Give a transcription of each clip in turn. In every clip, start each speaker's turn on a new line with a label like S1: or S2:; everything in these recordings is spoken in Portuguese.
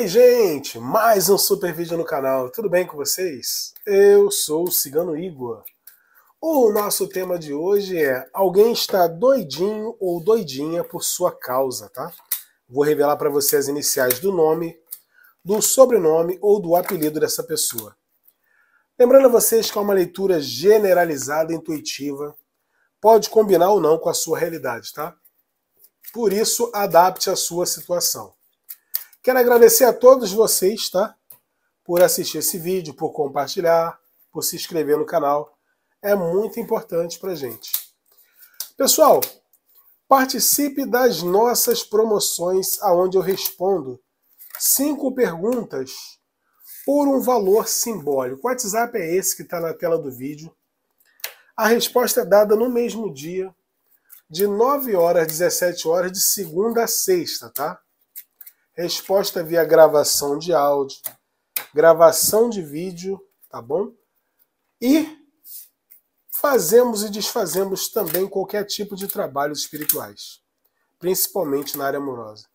S1: Oi, gente! Mais um super vídeo no canal. Tudo bem com vocês? Eu sou o Cigano Igor. O nosso tema de hoje é alguém está doidinho ou doidinha por sua causa, tá? Vou revelar para você as iniciais do nome, do sobrenome ou do apelido dessa pessoa. Lembrando a vocês que é uma leitura generalizada, intuitiva, pode combinar ou não com a sua realidade, tá? Por isso, adapte a sua situação. Quero agradecer a todos vocês, tá? Por assistir esse vídeo, por compartilhar, por se inscrever no canal. É muito importante pra gente. Pessoal, participe das nossas promoções aonde eu respondo cinco perguntas por um valor simbólico. O WhatsApp é esse que está na tela do vídeo. A resposta é dada no mesmo dia, de 9 horas às 17 horas, de segunda a sexta, tá? resposta via gravação de áudio, gravação de vídeo, tá bom? E fazemos e desfazemos também qualquer tipo de trabalhos espirituais, principalmente na área amorosa.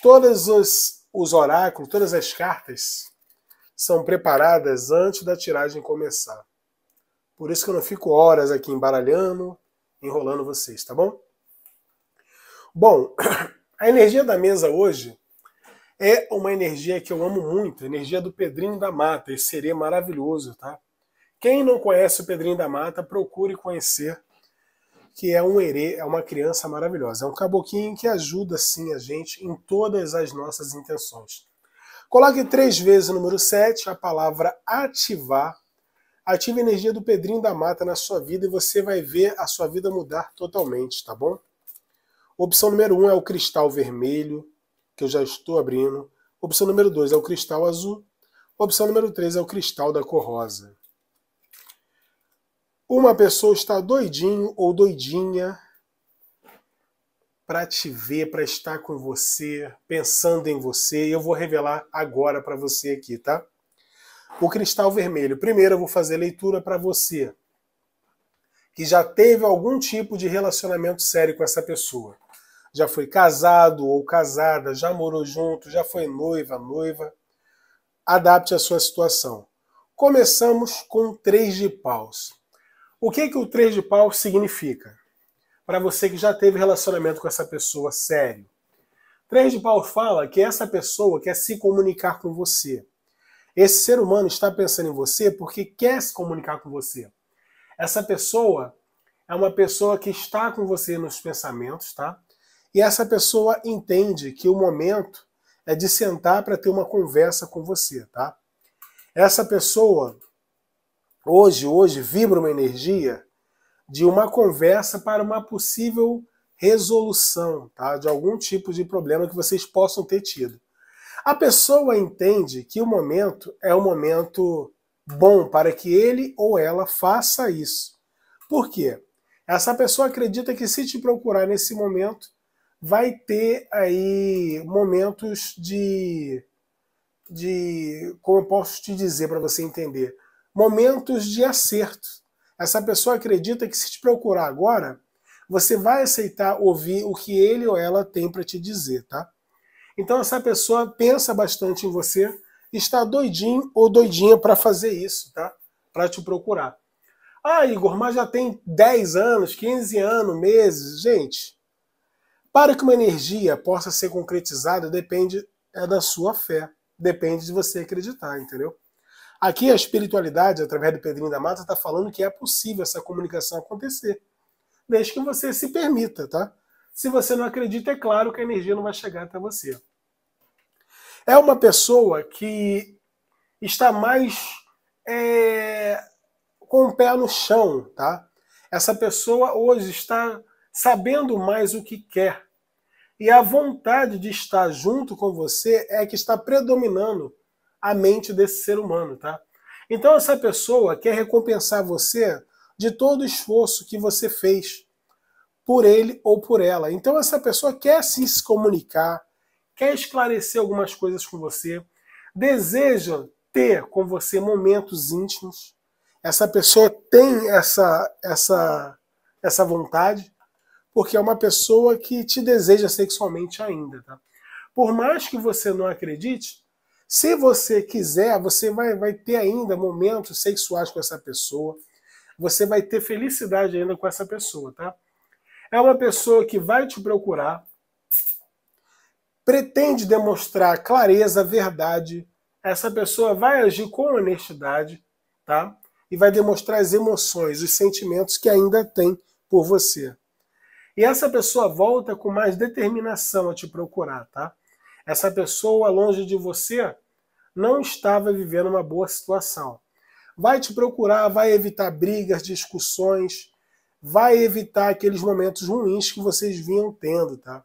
S1: Todos os, os oráculos, todas as cartas são preparadas antes da tiragem começar. Por isso que eu não fico horas aqui embaralhando, enrolando vocês, tá bom? Bom, a energia da mesa hoje é uma energia que eu amo muito, a energia do Pedrinho da Mata, esse seria maravilhoso, tá? Quem não conhece o Pedrinho da Mata, procure conhecer, que é um erê, é uma criança maravilhosa. É um caboquinho que ajuda, sim, a gente em todas as nossas intenções. Coloque três vezes o número 7, a palavra ativar. Ative a energia do Pedrinho da Mata na sua vida e você vai ver a sua vida mudar totalmente, tá bom? Opção número 1 um é o cristal vermelho que eu já estou abrindo. Opção número 2 é o cristal azul. Opção número 3 é o cristal da cor rosa. Uma pessoa está doidinho ou doidinha para te ver, para estar com você, pensando em você. E eu vou revelar agora para você aqui, tá? O cristal vermelho. Primeiro eu vou fazer leitura para você que já teve algum tipo de relacionamento sério com essa pessoa já foi casado ou casada, já morou junto, já foi noiva, noiva. Adapte a sua situação. Começamos com três de paus. O que, que o três de paus significa? Para você que já teve relacionamento com essa pessoa sério. Três de paus fala que essa pessoa quer se comunicar com você. Esse ser humano está pensando em você porque quer se comunicar com você. Essa pessoa é uma pessoa que está com você nos pensamentos, tá? E essa pessoa entende que o momento é de sentar para ter uma conversa com você, tá? Essa pessoa hoje hoje vibra uma energia de uma conversa para uma possível resolução, tá? De algum tipo de problema que vocês possam ter tido. A pessoa entende que o momento é um momento bom para que ele ou ela faça isso. Por quê? Essa pessoa acredita que se te procurar nesse momento, vai ter aí momentos de, de como eu posso te dizer para você entender, momentos de acerto. Essa pessoa acredita que se te procurar agora, você vai aceitar ouvir o que ele ou ela tem para te dizer, tá? Então essa pessoa pensa bastante em você, está doidinho ou doidinha para fazer isso, tá? Para te procurar. Ah, Igor, mas já tem 10 anos, 15 anos, meses. Gente, para que uma energia possa ser concretizada, depende é da sua fé, depende de você acreditar, entendeu? Aqui a espiritualidade, através do Pedrinho da Mata, está falando que é possível essa comunicação acontecer, desde que você se permita, tá? Se você não acredita, é claro que a energia não vai chegar até você. É uma pessoa que está mais é, com o pé no chão, tá? Essa pessoa hoje está sabendo mais o que quer, e a vontade de estar junto com você é que está predominando a mente desse ser humano, tá? Então essa pessoa quer recompensar você de todo o esforço que você fez por ele ou por ela. Então essa pessoa quer se comunicar, quer esclarecer algumas coisas com você, deseja ter com você momentos íntimos. Essa pessoa tem essa essa essa vontade porque é uma pessoa que te deseja sexualmente ainda, tá? Por mais que você não acredite, se você quiser, você vai, vai ter ainda momentos sexuais com essa pessoa, você vai ter felicidade ainda com essa pessoa, tá? É uma pessoa que vai te procurar, pretende demonstrar clareza, verdade, essa pessoa vai agir com honestidade, tá? E vai demonstrar as emoções, os sentimentos que ainda tem por você. E essa pessoa volta com mais determinação a te procurar, tá? Essa pessoa longe de você não estava vivendo uma boa situação. Vai te procurar, vai evitar brigas, discussões, vai evitar aqueles momentos ruins que vocês vinham tendo, tá?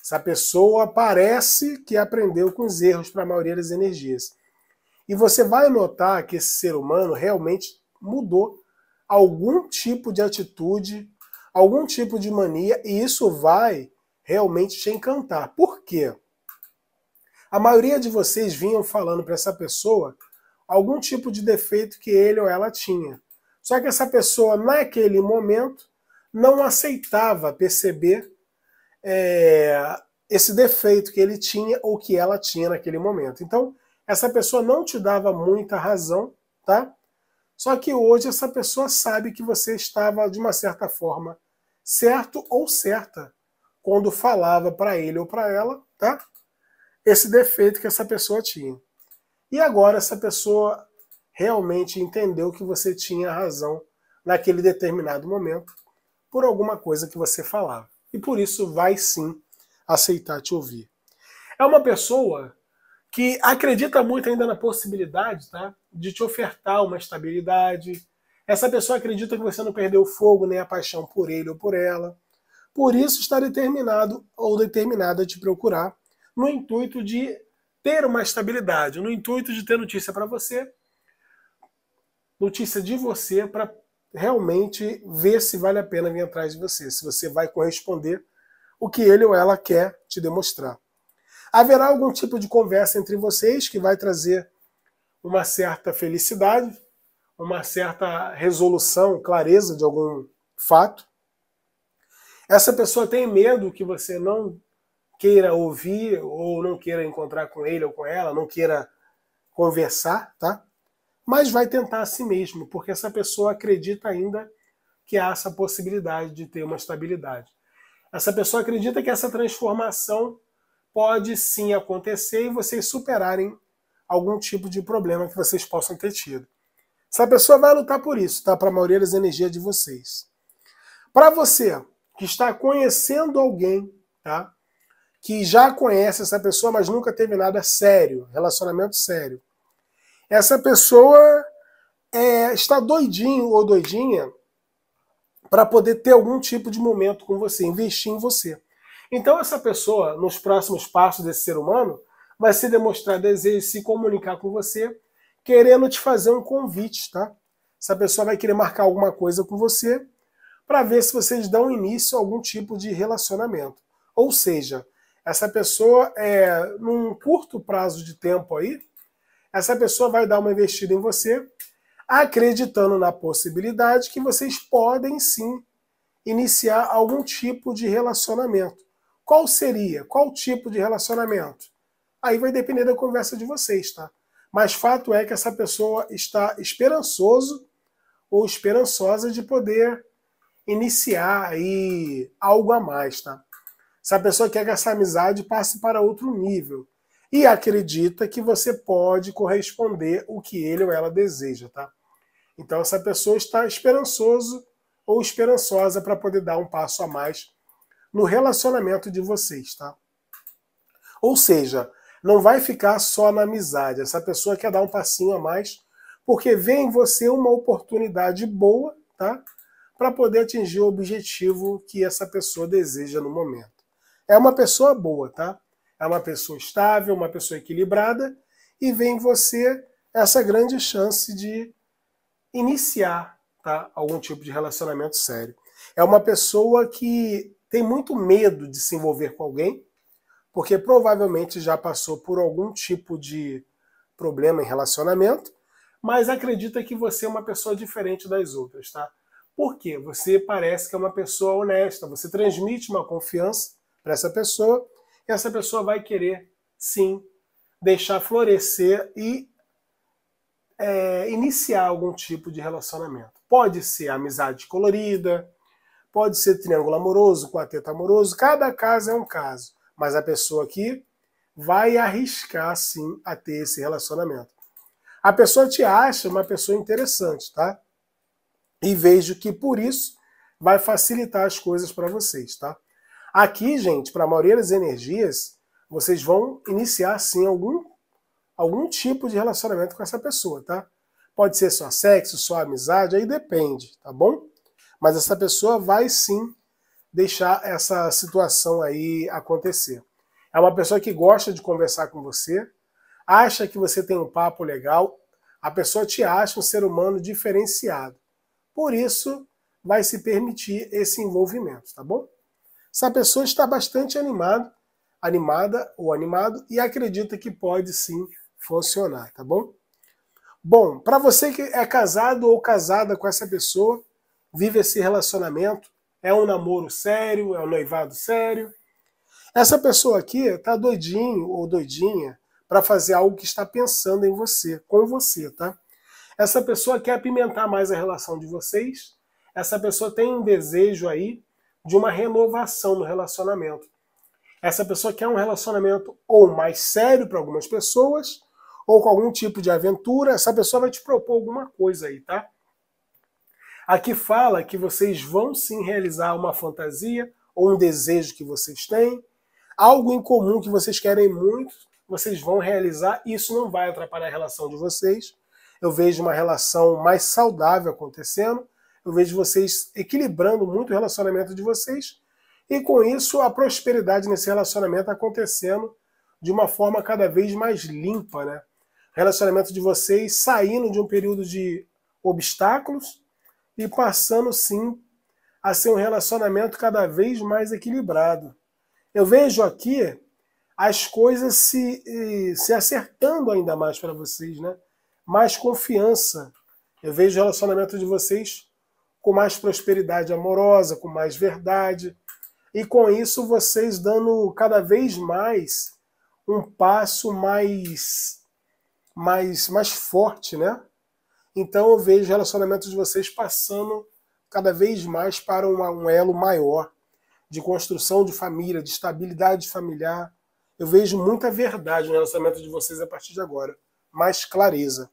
S1: Essa pessoa parece que aprendeu com os erros para a maioria das energias. E você vai notar que esse ser humano realmente mudou algum tipo de atitude algum tipo de mania e isso vai realmente te encantar. Por quê? A maioria de vocês vinham falando para essa pessoa algum tipo de defeito que ele ou ela tinha. Só que essa pessoa, naquele momento, não aceitava perceber é, esse defeito que ele tinha ou que ela tinha naquele momento. Então, essa pessoa não te dava muita razão, tá? Só que hoje essa pessoa sabe que você estava, de uma certa forma, certo ou certa quando falava para ele ou para ela, tá? Esse defeito que essa pessoa tinha. E agora essa pessoa realmente entendeu que você tinha razão naquele determinado momento por alguma coisa que você falava. E por isso vai sim aceitar te ouvir. É uma pessoa que acredita muito ainda na possibilidade, tá? De te ofertar uma estabilidade, essa pessoa acredita que você não perdeu o fogo nem a paixão por ele ou por ela. Por isso está determinado ou determinada a te procurar no intuito de ter uma estabilidade, no intuito de ter notícia para você, notícia de você para realmente ver se vale a pena vir atrás de você, se você vai corresponder o que ele ou ela quer te demonstrar. Haverá algum tipo de conversa entre vocês que vai trazer uma certa felicidade, uma certa resolução, clareza de algum fato. Essa pessoa tem medo que você não queira ouvir ou não queira encontrar com ele ou com ela, não queira conversar, tá? Mas vai tentar a si mesmo, porque essa pessoa acredita ainda que há essa possibilidade de ter uma estabilidade. Essa pessoa acredita que essa transformação pode sim acontecer e vocês superarem algum tipo de problema que vocês possam ter tido. Essa pessoa vai lutar por isso, tá? Para a maioria das energias de vocês. Para você que está conhecendo alguém, tá? Que já conhece essa pessoa, mas nunca teve nada sério, relacionamento sério. Essa pessoa é, está doidinho ou doidinha para poder ter algum tipo de momento com você, investir em você. Então essa pessoa, nos próximos passos desse ser humano, vai se demonstrar desejo de se comunicar com você querendo é te fazer um convite, tá? Essa pessoa vai querer marcar alguma coisa com você para ver se vocês dão início a algum tipo de relacionamento. Ou seja, essa pessoa, é, num curto prazo de tempo aí, essa pessoa vai dar uma investida em você, acreditando na possibilidade que vocês podem sim iniciar algum tipo de relacionamento. Qual seria? Qual tipo de relacionamento? Aí vai depender da conversa de vocês, tá? Mas fato é que essa pessoa está esperançoso ou esperançosa de poder iniciar aí algo a mais, tá? Essa pessoa quer que essa amizade passe para outro nível e acredita que você pode corresponder o que ele ou ela deseja, tá? Então essa pessoa está esperançoso ou esperançosa para poder dar um passo a mais no relacionamento de vocês, tá? Ou seja, não vai ficar só na amizade. Essa pessoa quer dar um passinho a mais, porque vê em você uma oportunidade boa, tá? Para poder atingir o objetivo que essa pessoa deseja no momento. É uma pessoa boa, tá? É uma pessoa estável, uma pessoa equilibrada, e vê em você essa grande chance de iniciar tá? algum tipo de relacionamento sério. É uma pessoa que tem muito medo de se envolver com alguém, porque provavelmente já passou por algum tipo de problema em relacionamento, mas acredita que você é uma pessoa diferente das outras, tá? Porque você parece que é uma pessoa honesta, você transmite uma confiança para essa pessoa, e essa pessoa vai querer, sim, deixar florescer e é, iniciar algum tipo de relacionamento. Pode ser amizade colorida, pode ser triângulo amoroso, quarteto amoroso, cada caso é um caso mas a pessoa aqui vai arriscar sim a ter esse relacionamento. A pessoa te acha uma pessoa interessante, tá? E vejo que por isso vai facilitar as coisas para vocês, tá? Aqui, gente, para a maioria das energias, vocês vão iniciar sim algum algum tipo de relacionamento com essa pessoa, tá? Pode ser só sexo, só amizade, aí depende, tá bom? Mas essa pessoa vai sim deixar essa situação aí acontecer. É uma pessoa que gosta de conversar com você, acha que você tem um papo legal, a pessoa te acha um ser humano diferenciado. Por isso, vai se permitir esse envolvimento, tá bom? Essa pessoa está bastante animado, animada ou animado e acredita que pode sim funcionar, tá bom? Bom, para você que é casado ou casada com essa pessoa, vive esse relacionamento, é um namoro sério? É um noivado sério? Essa pessoa aqui tá doidinho ou doidinha para fazer algo que está pensando em você, com você, tá? Essa pessoa quer apimentar mais a relação de vocês. Essa pessoa tem um desejo aí de uma renovação no relacionamento. Essa pessoa quer um relacionamento ou mais sério para algumas pessoas, ou com algum tipo de aventura. Essa pessoa vai te propor alguma coisa aí, tá? Aqui fala que vocês vão sim realizar uma fantasia ou um desejo que vocês têm, algo em comum que vocês querem muito, vocês vão realizar, isso não vai atrapalhar a relação de vocês. Eu vejo uma relação mais saudável acontecendo, eu vejo vocês equilibrando muito o relacionamento de vocês e com isso a prosperidade nesse relacionamento acontecendo de uma forma cada vez mais limpa, né? Relacionamento de vocês saindo de um período de obstáculos e passando sim a ser um relacionamento cada vez mais equilibrado. Eu vejo aqui as coisas se, se acertando ainda mais para vocês, né? Mais confiança. Eu vejo o relacionamento de vocês com mais prosperidade amorosa, com mais verdade. E com isso vocês dando cada vez mais um passo mais mais mais forte, né? Então eu vejo relacionamentos de vocês passando cada vez mais para um elo maior de construção de família, de estabilidade familiar. Eu vejo muita verdade no relacionamento de vocês a partir de agora, mais clareza.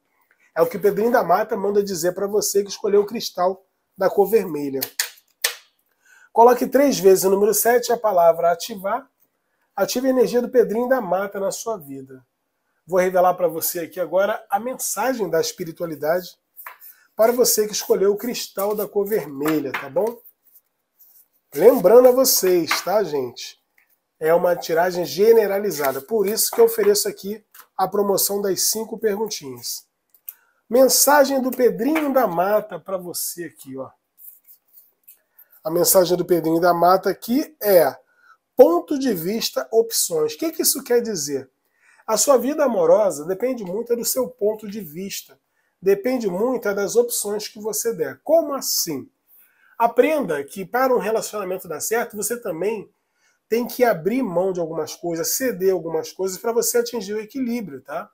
S1: É o que Pedrinho da Mata manda dizer para você que escolheu o cristal da cor vermelha. Coloque três vezes o número 7 a palavra ativar. Ative a energia do Pedrinho da Mata na sua vida. Vou revelar para você aqui agora a mensagem da espiritualidade para você que escolheu o cristal da cor vermelha, tá bom? Lembrando a vocês, tá, gente? É uma tiragem generalizada, por isso que eu ofereço aqui a promoção das cinco perguntinhas. Mensagem do Pedrinho da Mata para você aqui, ó. A mensagem do Pedrinho da Mata aqui é ponto de vista opções. O que, que isso quer dizer? A sua vida amorosa depende muito do seu ponto de vista, depende muito das opções que você der. Como assim? Aprenda que para um relacionamento dar certo, você também tem que abrir mão de algumas coisas, ceder algumas coisas para você atingir o equilíbrio, tá?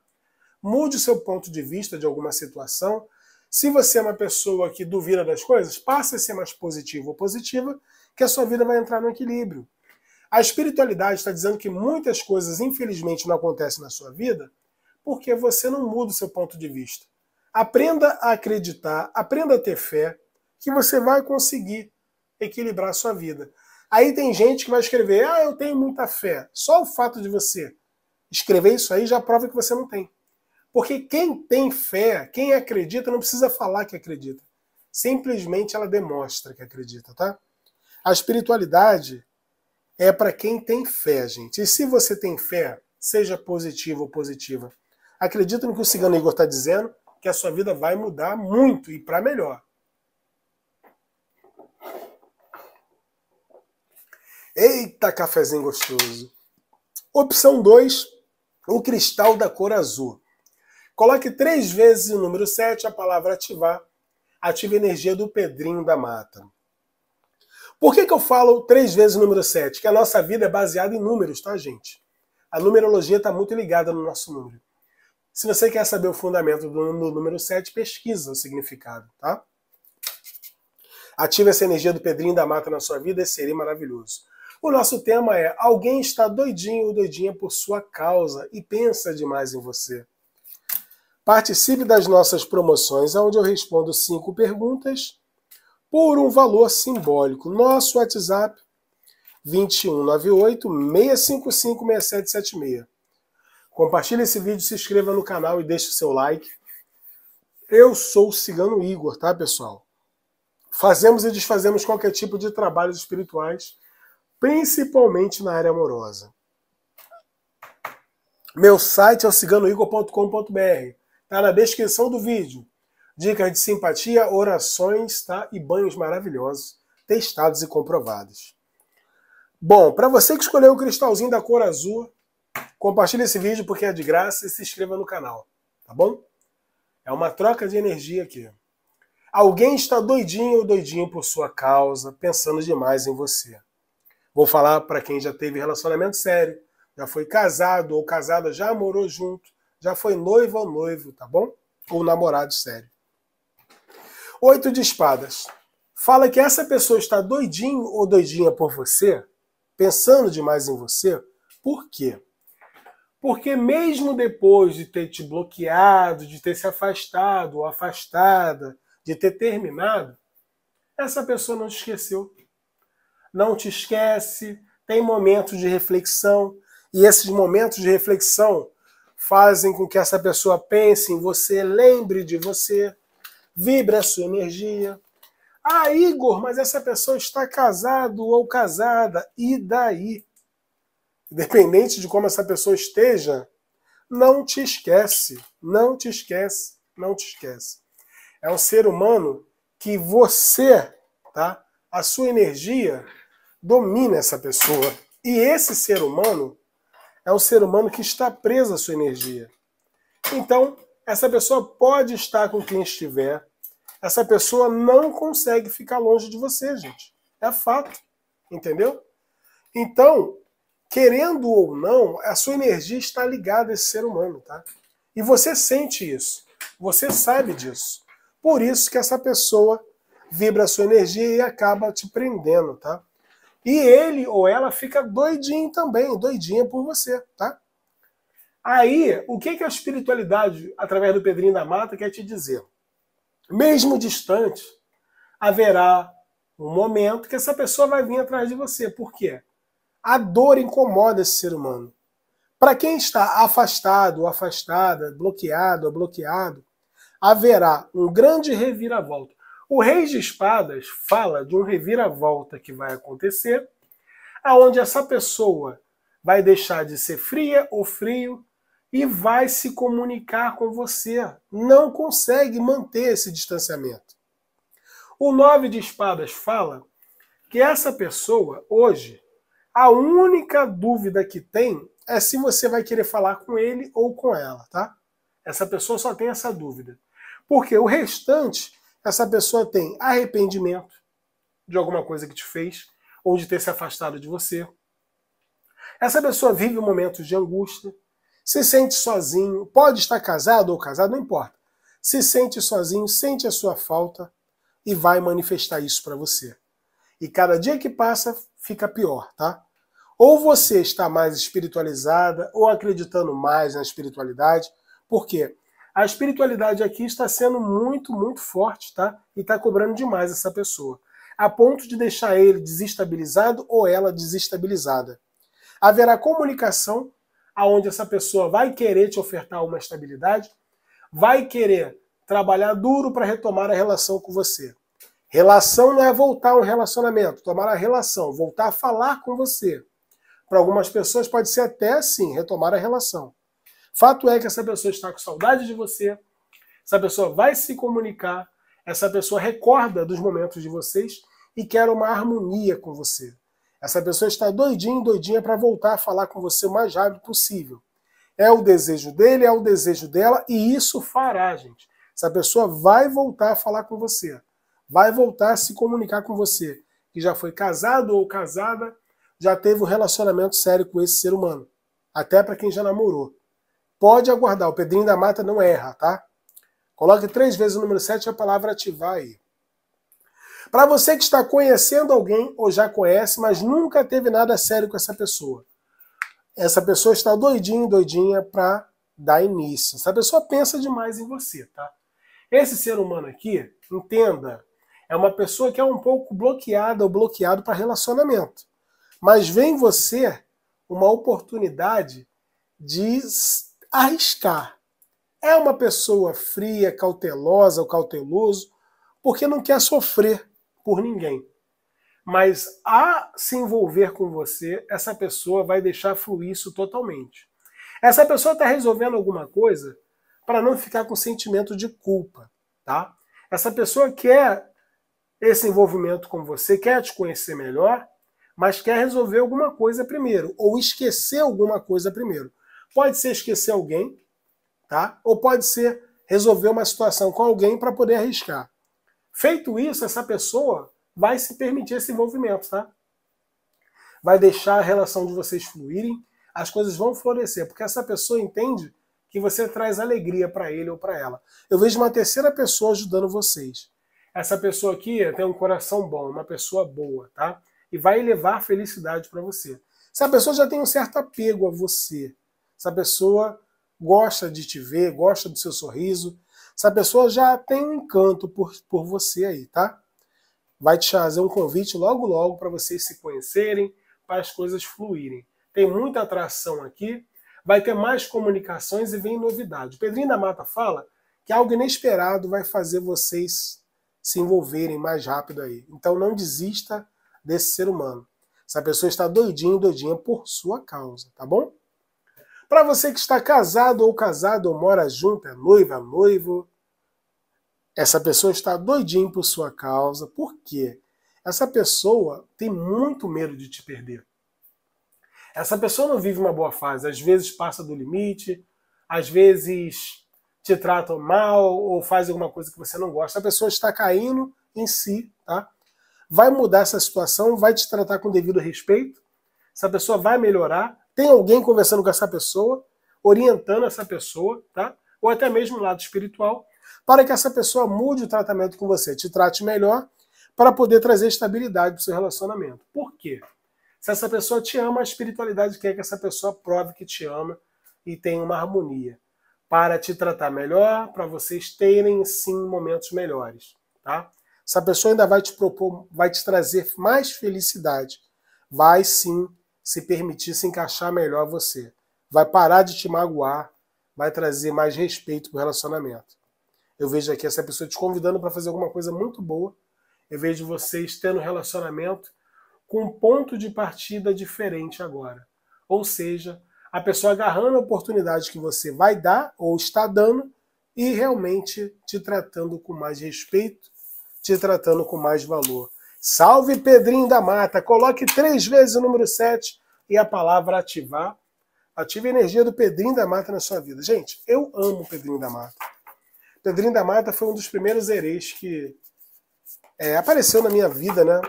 S1: Mude o seu ponto de vista de alguma situação. Se você é uma pessoa que duvida das coisas, passe a ser mais positivo ou positiva, que a sua vida vai entrar no equilíbrio. A espiritualidade está dizendo que muitas coisas, infelizmente, não acontecem na sua vida porque você não muda o seu ponto de vista. Aprenda a acreditar, aprenda a ter fé, que você vai conseguir equilibrar a sua vida. Aí tem gente que vai escrever: Ah, eu tenho muita fé. Só o fato de você escrever isso aí já prova que você não tem. Porque quem tem fé, quem acredita, não precisa falar que acredita. Simplesmente ela demonstra que acredita, tá? A espiritualidade é para quem tem fé, gente. E se você tem fé, seja positivo ou positiva. Acredita no que o Cigano Igor está dizendo, que a sua vida vai mudar muito e para melhor. Eita, cafezinho gostoso. Opção 2, o cristal da cor azul. Coloque três vezes o número 7, a palavra ativar. Ative a energia do Pedrinho da Mata. Por que, que eu falo três vezes o número 7? Que a nossa vida é baseada em números, tá, gente? A numerologia está muito ligada no nosso número. Se você quer saber o fundamento do número 7, pesquisa o significado, tá? Ative essa energia do Pedrinho da Mata na sua vida e seria maravilhoso. O nosso tema é: alguém está doidinho ou doidinha por sua causa e pensa demais em você. Participe das nossas promoções, onde eu respondo cinco perguntas por um valor simbólico. Nosso WhatsApp 2198 655 6776. Compartilhe esse vídeo, se inscreva no canal e deixe seu like. Eu sou o Cigano Igor, tá, pessoal? Fazemos e desfazemos qualquer tipo de trabalhos espirituais, principalmente na área amorosa. Meu site é o ciganoigor.com.br. Está na descrição do vídeo dicas de simpatia, orações tá? e banhos maravilhosos, testados e comprovados. Bom, para você que escolheu o cristalzinho da cor azul, compartilhe esse vídeo porque é de graça e se inscreva no canal, tá bom? É uma troca de energia aqui. Alguém está doidinho ou doidinho por sua causa, pensando demais em você. Vou falar para quem já teve relacionamento sério, já foi casado ou casada, já morou junto, já foi noivo ou noivo, tá bom? Ou namorado sério. Oito de espadas. Fala que essa pessoa está doidinho ou doidinha por você, pensando demais em você. Por quê? Porque mesmo depois de ter te bloqueado, de ter se afastado ou afastada, de ter terminado, essa pessoa não te esqueceu. Não te esquece, tem momentos de reflexão, e esses momentos de reflexão fazem com que essa pessoa pense em você, lembre de você, vibra a sua energia. Ah, Igor, mas essa pessoa está casado ou casada, e daí? Independente de como essa pessoa esteja, não te esquece, não te esquece, não te esquece. É um ser humano que você, tá? A sua energia domina essa pessoa. E esse ser humano é um ser humano que está preso à sua energia. Então, essa pessoa pode estar com quem estiver. Essa pessoa não consegue ficar longe de você, gente. É fato. Entendeu? Então, querendo ou não, a sua energia está ligada a esse ser humano, tá? E você sente isso. Você sabe disso. Por isso que essa pessoa vibra a sua energia e acaba te prendendo, tá? E ele ou ela fica doidinho também, doidinha por você, tá? Aí, o que, que a espiritualidade, através do Pedrinho da Mata, quer te dizer? Mesmo distante, haverá um momento que essa pessoa vai vir atrás de você. Por quê? A dor incomoda esse ser humano. Para quem está afastado ou afastada, bloqueado ou bloqueado, haverá um grande reviravolta. O Rei de Espadas fala de um reviravolta que vai acontecer, aonde essa pessoa vai deixar de ser fria ou frio e vai se comunicar com você. Não consegue manter esse distanciamento. O nove de espadas fala que essa pessoa, hoje, a única dúvida que tem é se você vai querer falar com ele ou com ela, tá? Essa pessoa só tem essa dúvida. Porque o restante, essa pessoa tem arrependimento de alguma coisa que te fez ou de ter se afastado de você. Essa pessoa vive momentos de angústia, se sente sozinho, pode estar casado ou casado, não importa. Se sente sozinho, sente a sua falta e vai manifestar isso para você. E cada dia que passa, fica pior, tá? Ou você está mais espiritualizada, ou acreditando mais na espiritualidade, porque a espiritualidade aqui está sendo muito, muito forte, tá? E está cobrando demais essa pessoa, a ponto de deixar ele desestabilizado ou ela desestabilizada. Haverá comunicação aonde essa pessoa vai querer te ofertar uma estabilidade, vai querer trabalhar duro para retomar a relação com você. Relação não é voltar um relacionamento, tomar a relação, voltar a falar com você. Para algumas pessoas pode ser até assim, retomar a relação. Fato é que essa pessoa está com saudade de você, essa pessoa vai se comunicar, essa pessoa recorda dos momentos de vocês e quer uma harmonia com você. Essa pessoa está doidinha, doidinha para voltar a falar com você o mais rápido possível. É o desejo dele, é o desejo dela, e isso fará, gente. Essa pessoa vai voltar a falar com você, vai voltar a se comunicar com você, que já foi casado ou casada, já teve um relacionamento sério com esse ser humano, até para quem já namorou. Pode aguardar, o Pedrinho da Mata não erra, tá? Coloque três vezes o número 7 e a palavra ativar aí. Para você que está conhecendo alguém ou já conhece, mas nunca teve nada sério com essa pessoa. Essa pessoa está doidinha, doidinha para dar início. Essa pessoa pensa demais em você, tá? Esse ser humano aqui, entenda, é uma pessoa que é um pouco bloqueada ou bloqueado para relacionamento. Mas vem você uma oportunidade de arriscar. É uma pessoa fria, cautelosa ou cauteloso, porque não quer sofrer por ninguém. Mas a se envolver com você, essa pessoa vai deixar fluir isso totalmente. Essa pessoa está resolvendo alguma coisa para não ficar com sentimento de culpa, tá? Essa pessoa quer esse envolvimento com você, quer te conhecer melhor, mas quer resolver alguma coisa primeiro, ou esquecer alguma coisa primeiro. Pode ser esquecer alguém, tá? Ou pode ser resolver uma situação com alguém para poder arriscar. Feito isso, essa pessoa vai se permitir esse envolvimento, tá? Vai deixar a relação de vocês fluírem, as coisas vão florescer, porque essa pessoa entende que você traz alegria para ele ou para ela. Eu vejo uma terceira pessoa ajudando vocês. Essa pessoa aqui tem um coração bom, uma pessoa boa, tá? E vai levar felicidade para você. Essa pessoa já tem um certo apego a você, Essa pessoa gosta de te ver, gosta do seu sorriso, essa pessoa já tem um encanto por, por você aí, tá? Vai te fazer um convite logo logo para vocês se conhecerem, para as coisas fluírem. Tem muita atração aqui, vai ter mais comunicações e vem novidade. O Pedrinho da Mata fala que algo inesperado vai fazer vocês se envolverem mais rápido aí. Então não desista desse ser humano. Essa pessoa está doidinha, doidinha por sua causa, tá bom? Para você que está casado ou casado ou mora junto, é noiva, noivo, essa pessoa está doidinha por sua causa. Por quê? Essa pessoa tem muito medo de te perder. Essa pessoa não vive uma boa fase. Às vezes passa do limite, às vezes te tratam mal ou faz alguma coisa que você não gosta. A pessoa está caindo em si, tá? Vai mudar essa situação, vai te tratar com devido respeito. Essa pessoa vai melhorar, tem alguém conversando com essa pessoa, orientando essa pessoa, tá? Ou até mesmo o lado espiritual, para que essa pessoa mude o tratamento com você, te trate melhor, para poder trazer estabilidade para o seu relacionamento. Por quê? Se essa pessoa te ama, a espiritualidade quer que essa pessoa prove que te ama e tenha uma harmonia para te tratar melhor, para vocês terem sim momentos melhores, tá? Essa pessoa ainda vai te propor, vai te trazer mais felicidade, vai sim se permitir se encaixar melhor você. Vai parar de te magoar, vai trazer mais respeito para o relacionamento. Eu vejo aqui essa pessoa te convidando para fazer alguma coisa muito boa. Eu vejo vocês tendo um relacionamento com um ponto de partida diferente agora. Ou seja, a pessoa agarrando a oportunidade que você vai dar ou está dando e realmente te tratando com mais respeito, te tratando com mais valor. Salve Pedrinho da Mata, coloque três vezes o número 7 e a palavra ativar. Ative a energia do Pedrinho da Mata na sua vida. Gente, eu amo o Pedrinho da Mata. Pedrinho da Mata foi um dos primeiros herês que é, apareceu na minha vida, né?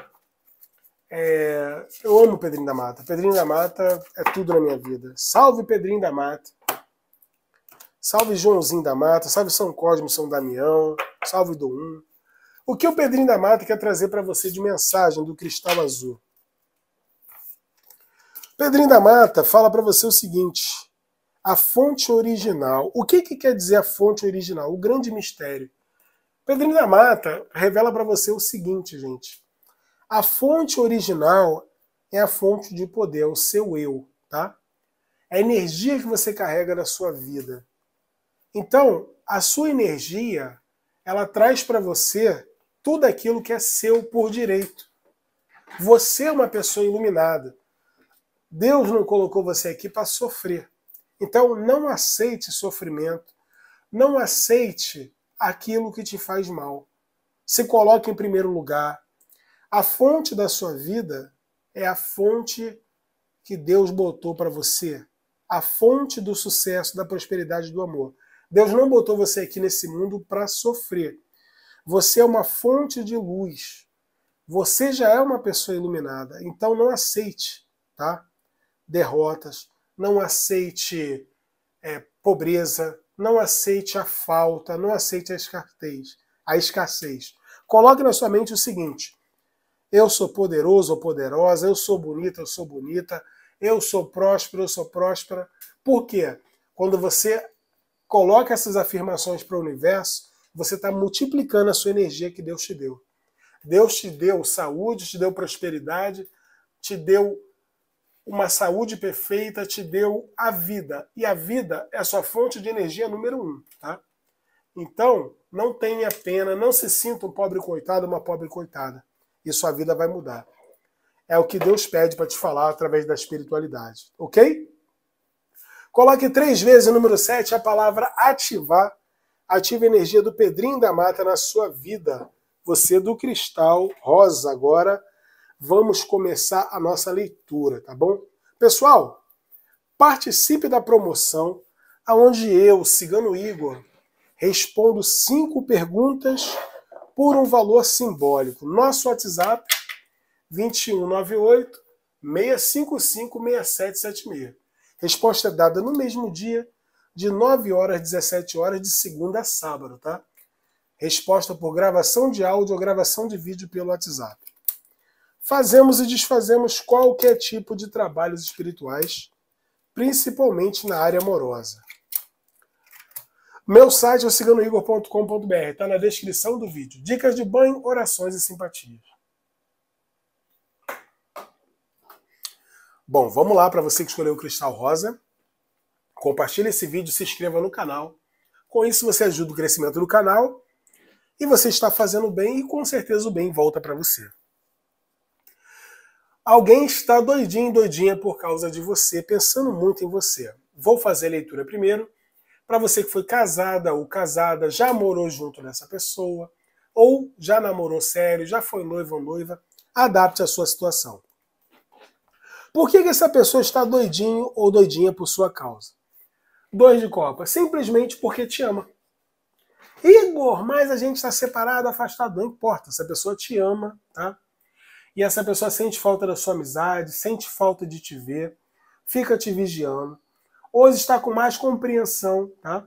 S1: É, eu amo o Pedrinho da Mata. Pedrinho da Mata é tudo na minha vida. Salve Pedrinho da Mata. Salve Joãozinho da Mata. Salve São Cosme, São Damião. Salve do Um. O que o Pedrinho da Mata quer trazer para você de mensagem do Cristal Azul? Pedrinho da Mata fala para você o seguinte: a fonte original. O que, que quer dizer a fonte original? O grande mistério. Pedrinho da Mata revela para você o seguinte, gente: a fonte original é a fonte de poder, é o seu eu, tá? É a energia que você carrega na sua vida. Então, a sua energia, ela traz para você tudo aquilo que é seu por direito. Você é uma pessoa iluminada. Deus não colocou você aqui para sofrer. Então não aceite sofrimento, não aceite aquilo que te faz mal. Se coloque em primeiro lugar. A fonte da sua vida é a fonte que Deus botou para você, a fonte do sucesso, da prosperidade, do amor. Deus não botou você aqui nesse mundo para sofrer. Você é uma fonte de luz. Você já é uma pessoa iluminada, então não aceite, tá? derrotas, não aceite é, pobreza, não aceite a falta, não aceite a escassez. A escassez. Coloque na sua mente o seguinte: eu sou poderoso ou poderosa, eu sou bonita, eu sou bonita, eu sou próspero, eu sou próspera. Por quê? Quando você coloca essas afirmações para o universo, você está multiplicando a sua energia que Deus te deu. Deus te deu saúde, te deu prosperidade, te deu uma saúde perfeita te deu a vida, e a vida é a sua fonte de energia número um, tá? Então, não tenha pena, não se sinta um pobre coitado, uma pobre coitada, e sua vida vai mudar. É o que Deus pede para te falar através da espiritualidade, ok? Coloque três vezes o número 7, a palavra ativar. Ative a energia do Pedrinho da Mata na sua vida. Você do cristal rosa agora vamos começar a nossa leitura, tá bom? Pessoal, participe da promoção aonde eu, Cigano Igor, respondo cinco perguntas por um valor simbólico. Nosso WhatsApp 2198 655 6776. Resposta dada no mesmo dia, de 9 horas às 17 horas, de segunda a sábado, tá? Resposta por gravação de áudio ou gravação de vídeo pelo WhatsApp fazemos e desfazemos qualquer tipo de trabalhos espirituais, principalmente na área amorosa. Meu site é o ciganoigor.com.br, está na descrição do vídeo. Dicas de banho, orações e simpatia. Bom, vamos lá para você que escolheu o cristal rosa. Compartilhe esse vídeo, se inscreva no canal. Com isso você ajuda o crescimento do canal e você está fazendo bem e com certeza o bem volta para você. Alguém está doidinho, doidinha por causa de você, pensando muito em você. Vou fazer a leitura primeiro. Para você que foi casada ou casada, já morou junto dessa pessoa, ou já namorou sério, já foi noivo ou noiva, adapte a sua situação. Por que, que essa pessoa está doidinho ou doidinha por sua causa? Dois de Copa, simplesmente porque te ama. Igor, mas a gente está separado, afastado, não importa. Essa pessoa te ama, tá? e essa pessoa sente falta da sua amizade, sente falta de te ver, fica te vigiando. Hoje está com mais compreensão, tá?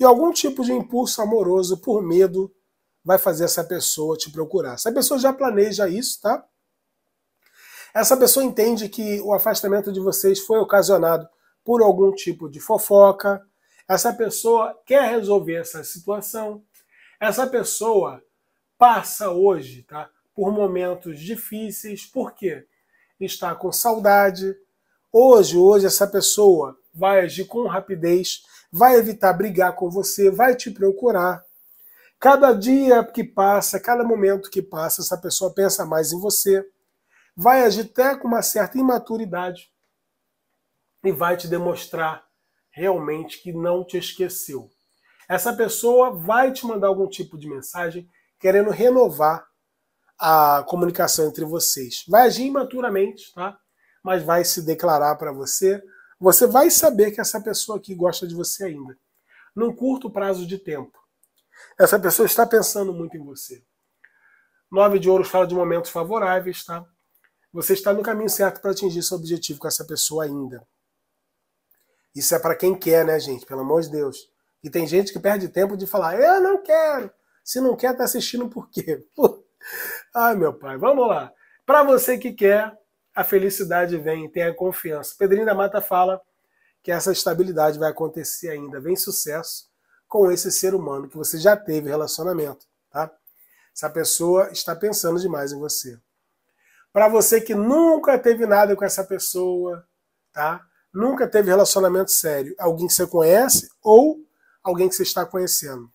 S1: E algum tipo de impulso amoroso por medo vai fazer essa pessoa te procurar. Essa pessoa já planeja isso, tá? Essa pessoa entende que o afastamento de vocês foi ocasionado por algum tipo de fofoca. Essa pessoa quer resolver essa situação. Essa pessoa passa hoje, tá? por momentos difíceis, porque está com saudade. Hoje, hoje essa pessoa vai agir com rapidez, vai evitar brigar com você, vai te procurar. Cada dia que passa, cada momento que passa, essa pessoa pensa mais em você, vai agir até com uma certa imaturidade e vai te demonstrar realmente que não te esqueceu. Essa pessoa vai te mandar algum tipo de mensagem querendo renovar a comunicação entre vocês. Vai agir imaturamente, tá? Mas vai se declarar para você. Você vai saber que essa pessoa aqui gosta de você ainda. Num curto prazo de tempo. Essa pessoa está pensando muito em você. Nove de ouros fala de momentos favoráveis, tá? Você está no caminho certo para atingir seu objetivo com essa pessoa ainda. Isso é para quem quer, né, gente? Pelo amor de Deus. E tem gente que perde tempo de falar, eu não quero. Se não quer, tá assistindo por quê? Ai, meu pai, vamos lá. Para você que quer, a felicidade vem, tenha confiança. Pedrinho da Mata fala que essa estabilidade vai acontecer ainda. Vem sucesso com esse ser humano que você já teve relacionamento, tá? Essa pessoa está pensando demais em você. Para você que nunca teve nada com essa pessoa, tá? Nunca teve relacionamento sério, alguém que você conhece ou alguém que você está conhecendo.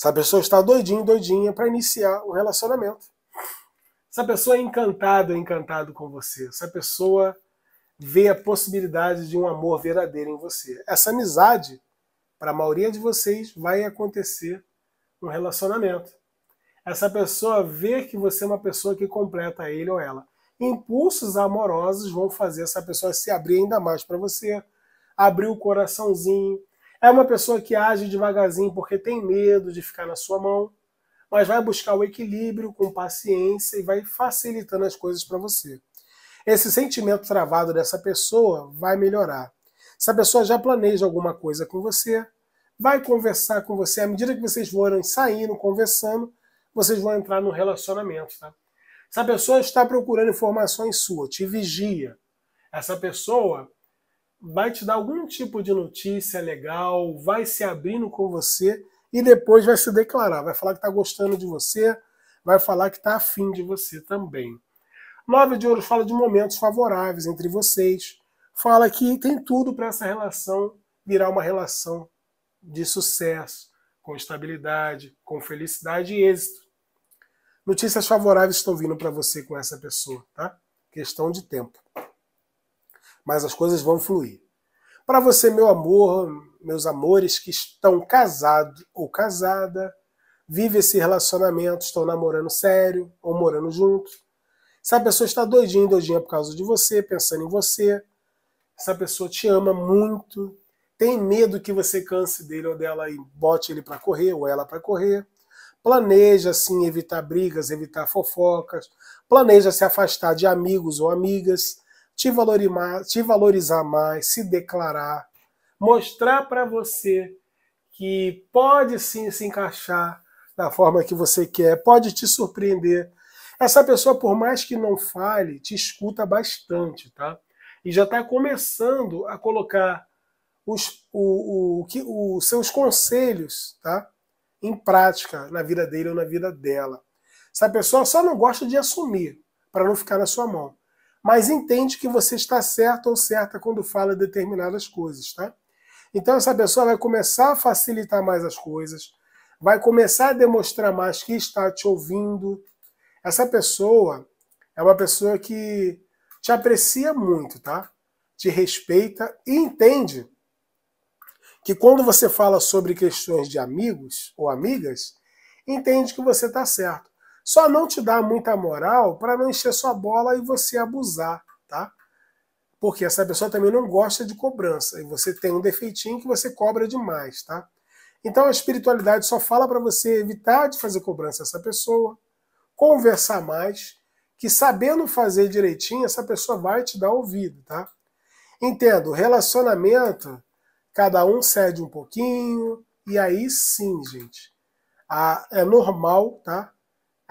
S1: Essa pessoa está doidinha doidinha para iniciar um relacionamento. Essa pessoa é encantada, encantado com você. Essa pessoa vê a possibilidade de um amor verdadeiro em você. Essa amizade, para a maioria de vocês, vai acontecer no relacionamento. Essa pessoa vê que você é uma pessoa que completa ele ou ela. Impulsos amorosos vão fazer essa pessoa se abrir ainda mais para você, abrir o coraçãozinho, é uma pessoa que age devagarzinho porque tem medo de ficar na sua mão, mas vai buscar o equilíbrio com paciência e vai facilitando as coisas para você. Esse sentimento travado dessa pessoa vai melhorar. Se a pessoa já planeja alguma coisa com você, vai conversar com você. À medida que vocês forem saindo, conversando, vocês vão entrar no relacionamento. Tá? Se a pessoa está procurando informações suas, te vigia. Essa pessoa vai te dar algum tipo de notícia legal, vai se abrindo com você e depois vai se declarar, vai falar que está gostando de você, vai falar que está afim de você também. Nove de Ouros fala de momentos favoráveis entre vocês, fala que tem tudo para essa relação virar uma relação de sucesso, com estabilidade, com felicidade e êxito. Notícias favoráveis estão vindo para você com essa pessoa, tá? Questão de tempo mas as coisas vão fluir. Para você, meu amor, meus amores que estão casados ou casada, vive esse relacionamento, estão namorando sério ou morando juntos Se a pessoa está doidinha, doidinha por causa de você, pensando em você, essa pessoa te ama muito, tem medo que você canse dele ou dela e bote ele para correr ou ela para correr. Planeja assim evitar brigas, evitar fofocas, planeja se afastar de amigos ou amigas te valorizar, te valorizar mais, se declarar, mostrar para você que pode sim se encaixar da forma que você quer, pode te surpreender. Essa pessoa, por mais que não fale, te escuta bastante, tá? E já está começando a colocar os, o, o, os seus conselhos, tá? Em prática na vida dele ou na vida dela. Essa pessoa só não gosta de assumir, para não ficar na sua mão mas entende que você está certo ou certa quando fala determinadas coisas, tá? Então essa pessoa vai começar a facilitar mais as coisas, vai começar a demonstrar mais que está te ouvindo. Essa pessoa é uma pessoa que te aprecia muito, tá? Te respeita e entende que quando você fala sobre questões de amigos ou amigas, entende que você está certo. Só não te dá muita moral para não encher sua bola e você abusar, tá? Porque essa pessoa também não gosta de cobrança e você tem um defeitinho que você cobra demais, tá? Então a espiritualidade só fala para você evitar de fazer cobrança a essa pessoa, conversar mais, que sabendo fazer direitinho, essa pessoa vai te dar ouvido, tá? Entendo, relacionamento, cada um cede um pouquinho, e aí sim, gente. A, é normal, tá?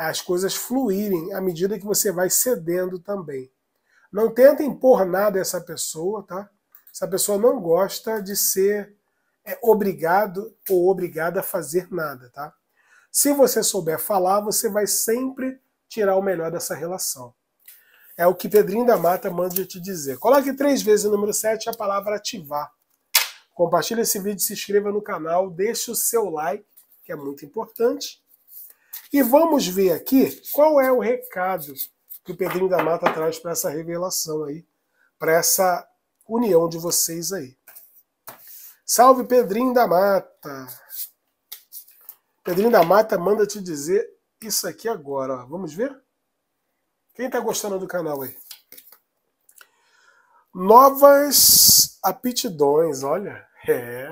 S1: as coisas fluírem à medida que você vai cedendo também. Não tenta impor nada a essa pessoa, tá? Essa pessoa não gosta de ser é, obrigado ou obrigada a fazer nada, tá? Se você souber falar, você vai sempre tirar o melhor dessa relação. É o que Pedrinho da Mata manda te dizer. Coloque três vezes o número 7 a palavra ativar. Compartilhe esse vídeo, se inscreva no canal, deixe o seu like, que é muito importante. E vamos ver aqui qual é o recado que o Pedrinho da Mata traz para essa revelação aí, para essa união de vocês aí. Salve Pedrinho da Mata! Pedrinho da Mata manda te dizer isso aqui agora. Ó. Vamos ver? Quem está gostando do canal aí? Novas aptidões, olha. É.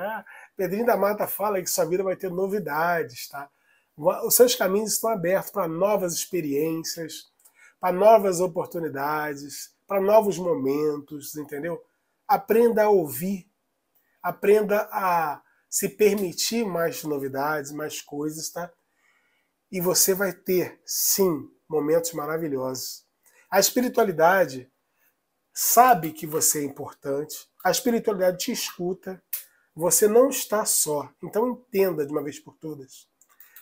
S1: Pedrinho da Mata fala que sua vida vai ter novidades, tá? Os seus caminhos estão abertos para novas experiências, para novas oportunidades, para novos momentos, entendeu? Aprenda a ouvir, aprenda a se permitir mais novidades, mais coisas, tá? E você vai ter, sim, momentos maravilhosos. A espiritualidade sabe que você é importante, a espiritualidade te escuta, você não está só. Então entenda de uma vez por todas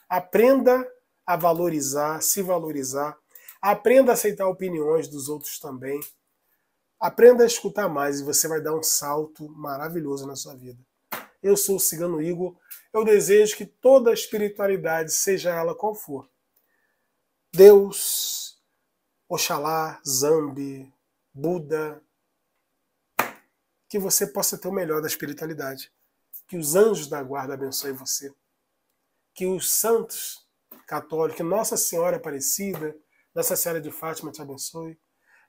S1: Aprenda a valorizar, se valorizar. Aprenda a aceitar opiniões dos outros também. Aprenda a escutar mais e você vai dar um salto maravilhoso na sua vida. Eu sou o Cigano Igor. Eu desejo que toda espiritualidade, seja ela qual for, Deus, Oxalá, Zambi, Buda, que você possa ter o melhor da espiritualidade. Que os anjos da guarda abençoem você que os santos católicos, que Nossa Senhora Aparecida, Nossa Senhora de Fátima te abençoe.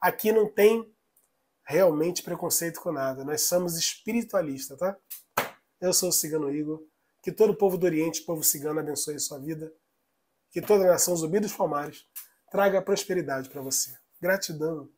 S1: Aqui não tem realmente preconceito com nada. Nós somos espiritualistas, tá? Eu sou o Cigano Igor. Que todo o povo do Oriente, povo cigano, abençoe a sua vida. Que toda a nação zumbi dos palmares traga prosperidade para você. Gratidão.